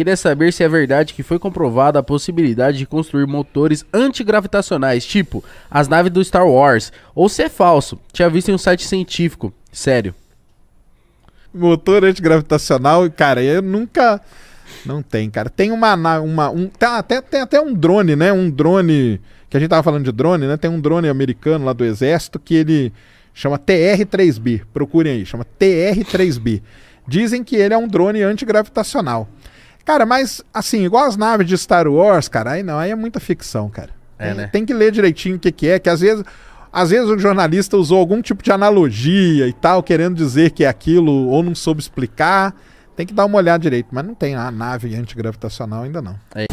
queria saber se é verdade que foi comprovada a possibilidade de construir motores antigravitacionais, tipo as naves do Star Wars, ou se é falso. Tinha visto em um site científico, sério. Motor antigravitacional, cara, eu nunca. Não tem, cara. Tem uma. uma um, tá, até, tem até um drone, né? Um drone. Que a gente tava falando de drone, né? Tem um drone americano lá do Exército que ele chama TR-3B. Procurem aí, chama TR-3B. Dizem que ele é um drone antigravitacional. Cara, mas assim, igual as naves de Star Wars, cara, aí não, aí é muita ficção, cara. É, tem, né? tem que ler direitinho o que, que é, que às vezes às vezes o jornalista usou algum tipo de analogia e tal, querendo dizer que é aquilo, ou não soube explicar. Tem que dar uma olhada direito, mas não tem a nave antigravitacional ainda não. É.